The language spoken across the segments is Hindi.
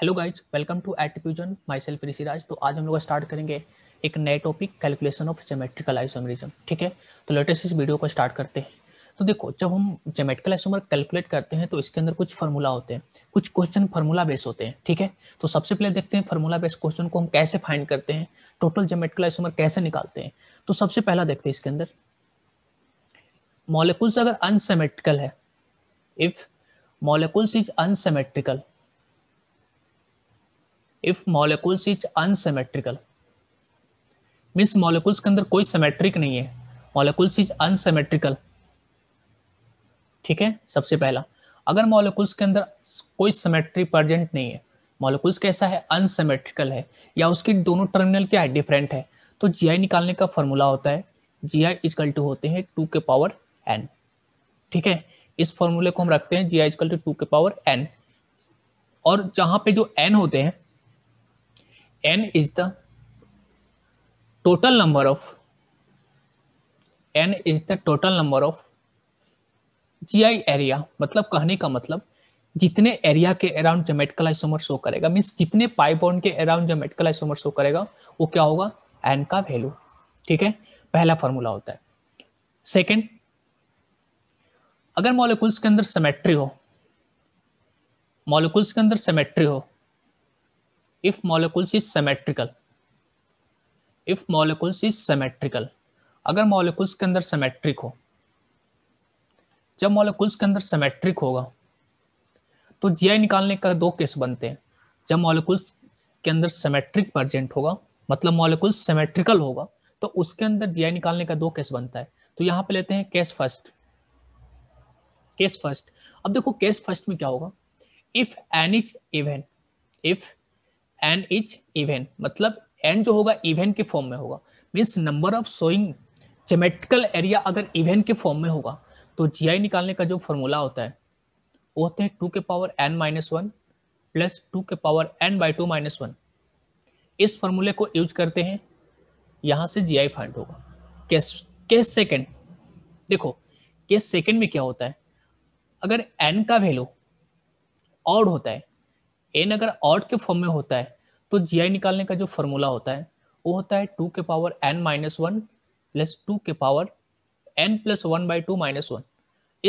hello guys welcome to at myself Rishiraj तो आज हम लोग स्टार्ट करेंगे एक नए topic calculation of geometrical isomerism ठीक है तो लेटेस्ट इस वीडियो को स्टार्ट करते हैं तो देखो जब हम जोमेट्रिकल आइसोमर कैलकुलेट करते हैं तो इसके अंदर कुछ फार्मूला होते हैं कुछ क्वेश्चन फार्मूला बेस होते हैं ठीक है तो सबसे पहले देखते हैं फार्मूला बेस क्वेश्चन को हम कैसे फाइंड करते हैं टोटल जोमेट्रिकल आइसोमर कैसे निकालते हैं तो सबसे पहला देखते हैं इसके अंदर मॉलिकुल्स अगर अनसेमेट्रिकल है if molecules is unsymmetrical if molecules is unsymmetrical means molecules के अंदर कोई सेमेट्रिक नहीं है मॉलिकुल्स इज अनसेमेट्रिकल ठीक है सबसे पहला अगर मॉलिकुल्स के अंदर कोई सेमेट्री प्रजेंट नहीं है मॉलिकुल्स कैसा है अनसेमेट्रिकल है या उसकी दोनों टर्मिनल क्या है डिफरेंट है तो जी आई निकालने का फॉर्मूला होता है जी आई इजकल टू होते हैं टू के पावर एन ठीक है इस फॉर्मूले को हम रखते हैं G I is equal two two के पावर एन और जहां पे जो एन होते हैं n is the total number of n is the total number of GI area मतलब कहने का मतलब जितने एरिया के अराउंड जोमेटिकल आइसोमर शो करेगा मीन्स जितने पाइबॉन्ड के अराउंड जोमेटिकल आइसोमर शो करेगा वो क्या होगा एन का वैल्यू ठीक है पहला फॉर्मूला होता है सेकंड अगर मॉलिक्यूल्स के अंदर सेमेट्री हो मॉलिक्यूल्स के अंदर सेमेट्री हो if molecules is symmetrical if molecules is symmetrical अगर मॉलिकुल्स के अंदर सिमेट्रिक हो जब मॉलिकुल्स के अंदर सिमेट्रिक होगा तो जीआई निकालने का दो केस बनते हैं जब मॉलिकुल्स के अंदर सिमेट्रिक प्रजेंट होगा मतलब मॉलिकुल सिमेट्रिकल होगा तो उसके अंदर जीआई निकालने का दो केस बनता है तो यहां पे लेते हैं केस फर्स्ट केस फर्स्ट अब देखो केस फर्स्ट में क्या होगा if N is event if N is even मतलब एन जो होगा इवेन के फॉर्म में होगा means number of showing geometrical area अगर इवेन के फॉर्म में होगा तो जी निकालने का जो फॉर्मूला होता है वो होते हैं टू के power N minus one plus two के power N by two minus one इस फॉर्मूले को यूज करते हैं यहाँ से जी आई फाइंड होगा केस केस सेकेंड देखो केस सेकेंड में क्या होता है अगर एन का वैल्यू ऑड होता है एन अगर ऑड के फॉर्म में होता है तो जी निकालने का जो फॉर्मूला होता है वो होता है टू के power N minus one plus two के power N plus one by two minus one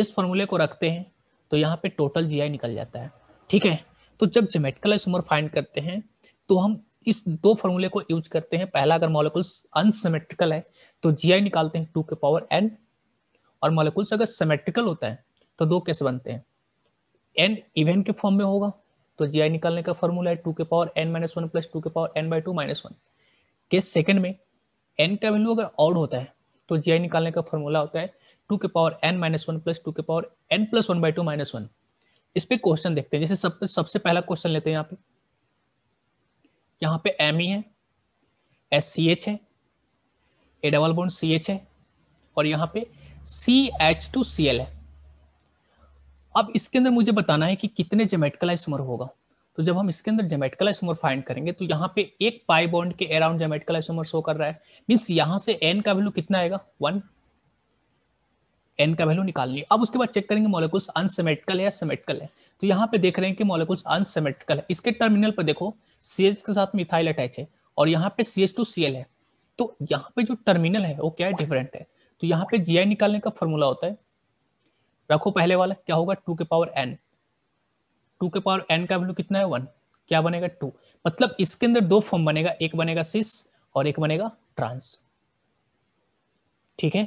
इस फॉर्मूले को रखते हैं तो यहाँ पे टोटल जी निकल जाता है ठीक है तो जब जोमेटिकल आइसोमर फाइंड करते हैं तो हम इस दो फॉर्मूले को यूज करते हैं पहला अगर मॉलिकुल्स अनसेमेट्रिकल है तो जी निकालते हैं टू के पावर एन और मॉलिकुल्स अगर सेमेट्रिकल होता है तो दो कैसे बनते हैं एन इवेंट के फॉर्म में होगा तो जी आई निकालने का फॉर्मूला है टू के power N minus one plus two के power N by two minus one के सेकंड में एन का वैल्यू अगर ऑड होता है तो जी आई निकालने का फॉर्मूला होता है टू के power N minus one plus two के power N plus one by two minus one इस पर क्वेश्चन देखते हैं जैसे सब सबसे पहला क्वेश्चन लेते हैं यहाँ पे यहाँ पे एम ई e है एस सी एच है a double bond C H है और यहाँ पे C H two C L है अब इसके अंदर मुझे बताना है कि कितने आइसोमर होगा तो जब हम इसके अंदर आइसोमर फाइंड करेंगे तो यहाँ पे एक पाई बॉन्ड के अराउंड आइसोमर शो कर रहा है मीन्स यहाँ से एन का वैल्यू कितना आएगा वन एन का वैल्यू निकालनी अब उसके बाद चेक करेंगे मॉलिकुल्स अनसेमेट्रिकल है या सेमेट्रिकल है तो यहाँ पे देख रहे हैं कि मॉलिकुल्स अनसेमेट्रिकल है इसके टर्मिनल पर देखो सी के साथ मिथाइल अटैच है और यहाँ पे सी टू सी है तो यहाँ पे जो टर्मिनल है वो क्या है डिफरेंट है तो यहाँ पे जी निकालने का फॉर्मूला होता है रखो पहले वाला क्या होगा टू के पावर एन टू के पावर एन का वैल्यू कितना है वन क्या बनेगा टू मतलब इसके अंदर दो फॉर्म बनेगा एक बनेगा सिस और एक बनेगा ट्रांस ठीक है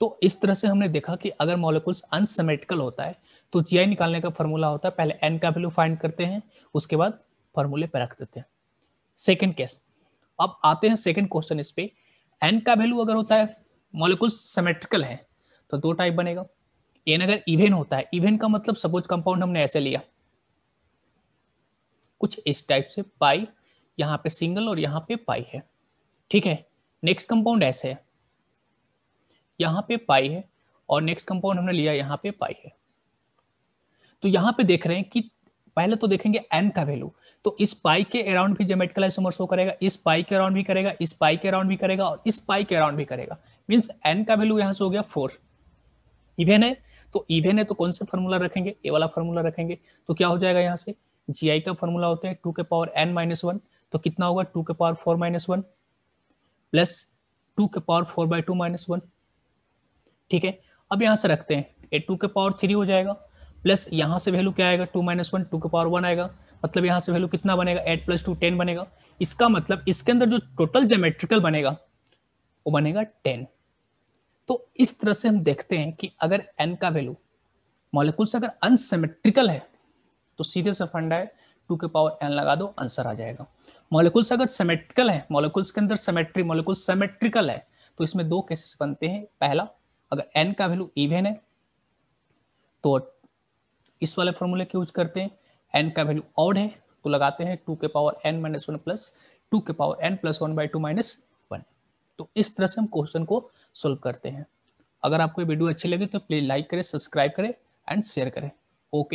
तो इस तरह से हमने देखा कि अगर मॉलिक्यूल्स अनसमेटिकल होता है तो जी आई निकालने का फॉर्मूला होता है पहले एन का वैल्यू फाइंड करते हैं उसके बाद फॉर्मूले पर रख देते हैं सेकेंड केस अब आते हैं सेकेंड क्वेश्चन इस पे एन का वैल्यू अगर होता है मॉलिक्यूल सेमेट्रिकल है तो दो टाइप बनेगा एन अगर इवेन होता है इवेन का मतलब सपोज कंपाउंड हमने ऐसे लिया कुछ इस टाइप से पाई यहां पे सिंगल और यहां पे पाई है ठीक है नेक्स्ट कंपाउंड ऐसे है यहां पे पाई है और नेक्स्ट कंपाउंड हमने लिया यहां पे पाई है तो यहां पे देख रहे हैं कि पहले तो देखेंगे एन का वैल्यू तो इस पाई के अराउंड भी जोमेटिकल आइसोमर शो करेगा इस पाई के अराउंड भी करेगा इस पाई के अराउंड भी करेगा और इस पाई के अराउंड भी करेगा मीन्स एन का वैल्यू यहां से हो गया फोर इवेन है तो इवेन e है तो कौन से फॉर्मूला रखेंगे ए वाला फॉर्मूला रखेंगे तो क्या हो जाएगा यहाँ से जी का फॉर्मूला होता है टू के पावर एन माइनस वन तो कितना होगा टू के power four minus one plus two के power four by two minus one ठीक है अब यहाँ से रखते हैं ए टू के पावर थ्री हो जाएगा प्लस यहाँ से वैल्यू क्या आएगा टू माइनस वन टू के पावर वन आएगा मतलब यहाँ से वैल्यू कितना बनेगा एट प्लस टू बनेगा इसका मतलब इसके अंदर जो टोटल जोमेट्रिकल बनेगा वो बनेगा टेन तो इस तरह से हम देखते हैं कि अगर एन का वैल्यू मॉलिक्यूल्स अगर अनसेमेट्रिकल है तो सीधे से फंडा है टू के पावर एन लगा दो आंसर आ जाएगा मॉलिकुल्स अगर सेमेट्रिकल है मॉलिकुल्स के अंदर सेमेट्री मॉलिकुल्स सेमेट्रिकल है तो इसमें दो केसेस बनते हैं पहला अगर एन का वैल्यू इवेन है तो इस वाले फॉर्मूले के यूज करते हैं एन का वैल्यू ऑड है तो लगाते हैं टू के power N minus one plus two के power N plus one by two minus one तो इस तरह से हम क्वेश्चन को सोल्व करते हैं अगर आपको वीडियो अच्छी लगे तो प्लीज लाइक करें सब्सक्राइब करें एंड शेयर करें ओके